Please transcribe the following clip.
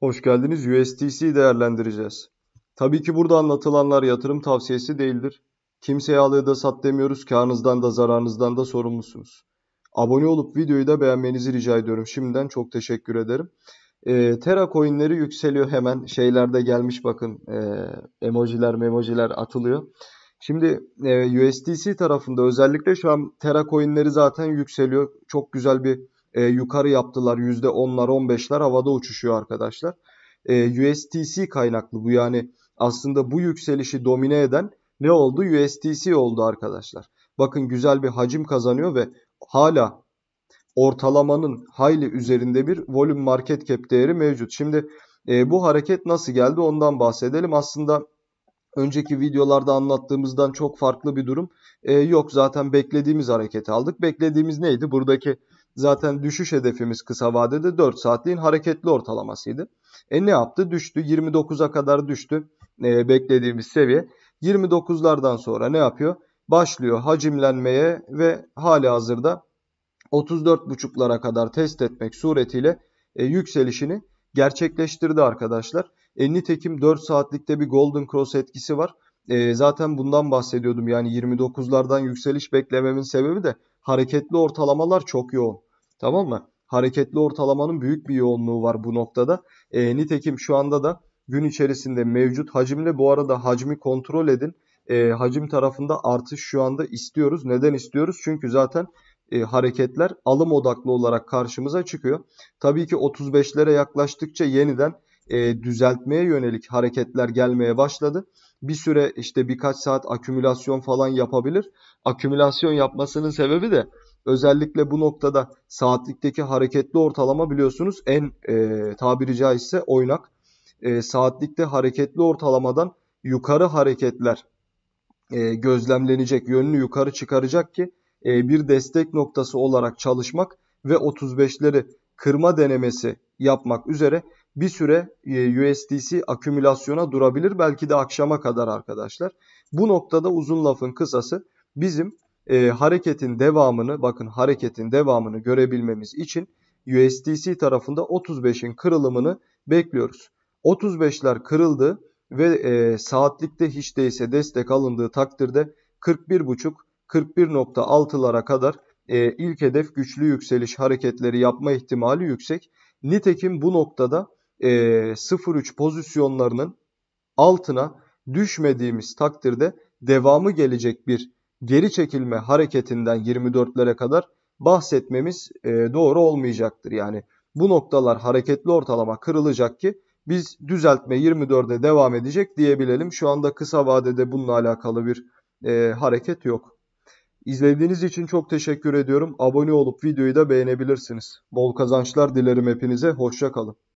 Hoş geldiniz. USDC'yi değerlendireceğiz. Tabii ki burada anlatılanlar yatırım tavsiyesi değildir. Kimseye al ya da sat demiyoruz. Karnınızdan da zararınızdan da sorumlusunuz. Abone olup videoyu da beğenmenizi rica ediyorum. Şimdiden çok teşekkür ederim. E, Terra coinleri yükseliyor hemen. Şeylerde gelmiş bakın. E, emojiler memojiler atılıyor. Şimdi e, USDC tarafında özellikle şu an Terra coinleri zaten yükseliyor. Çok güzel bir e, yukarı yaptılar. %10'lar 15'ler havada uçuşuyor arkadaşlar. E, USTC kaynaklı bu yani aslında bu yükselişi domine eden ne oldu? USTC oldu arkadaşlar. Bakın güzel bir hacim kazanıyor ve hala ortalamanın hayli üzerinde bir volume market cap değeri mevcut. Şimdi e, bu hareket nasıl geldi ondan bahsedelim. Aslında önceki videolarda anlattığımızdan çok farklı bir durum e, yok. Zaten beklediğimiz hareketi aldık. Beklediğimiz neydi? Buradaki Zaten düşüş hedefimiz kısa vadede 4 saatliğin hareketli ortalamasıydı. E ne yaptı? Düştü. 29'a kadar düştü. E, beklediğimiz seviye. 29'lardan sonra ne yapıyor? Başlıyor hacimlenmeye ve hali hazırda 34.5'lara kadar test etmek suretiyle e, yükselişini gerçekleştirdi arkadaşlar. E, nitekim 4 saatlikte bir Golden Cross etkisi var. E, zaten bundan bahsediyordum yani 29'lardan yükseliş beklememin sebebi de hareketli ortalamalar çok yoğun. Tamam mı? Hareketli ortalamanın büyük bir yoğunluğu var bu noktada. E, nitekim şu anda da gün içerisinde mevcut hacimle bu arada hacmi kontrol edin. E, hacim tarafında artış şu anda istiyoruz. Neden istiyoruz? Çünkü zaten e, hareketler alım odaklı olarak karşımıza çıkıyor. Tabii ki 35'lere yaklaştıkça yeniden e, düzeltmeye yönelik hareketler gelmeye başladı. Bir süre işte birkaç saat akümülasyon falan yapabilir. Akümülasyon yapmasının sebebi de Özellikle bu noktada saatlikteki hareketli ortalama biliyorsunuz en e, tabiri caizse oynak. E, saatlikte hareketli ortalamadan yukarı hareketler e, gözlemlenecek, yönünü yukarı çıkaracak ki e, bir destek noktası olarak çalışmak ve 35'leri kırma denemesi yapmak üzere bir süre e, USDC akümülasyona durabilir belki de akşama kadar arkadaşlar. Bu noktada uzun lafın kısası bizim e, hareketin devamını bakın hareketin devamını görebilmemiz için USDC tarafında 35'in kırılımını bekliyoruz. 35'ler kırıldı ve e, saatlikte hiç değilse destek alındığı takdirde 41.5 41.6'lara kadar e, ilk hedef güçlü yükseliş hareketleri yapma ihtimali yüksek. Nitekim bu noktada e, 0.3 pozisyonlarının altına düşmediğimiz takdirde devamı gelecek bir geri çekilme hareketinden 24'lere kadar bahsetmemiz e, doğru olmayacaktır. Yani bu noktalar hareketli ortalama kırılacak ki biz düzeltme 24'e devam edecek diyebilelim. Şu anda kısa vadede bununla alakalı bir e, hareket yok. İzlediğiniz için çok teşekkür ediyorum. Abone olup videoyu da beğenebilirsiniz. Bol kazançlar dilerim hepinize. Hoşçakalın.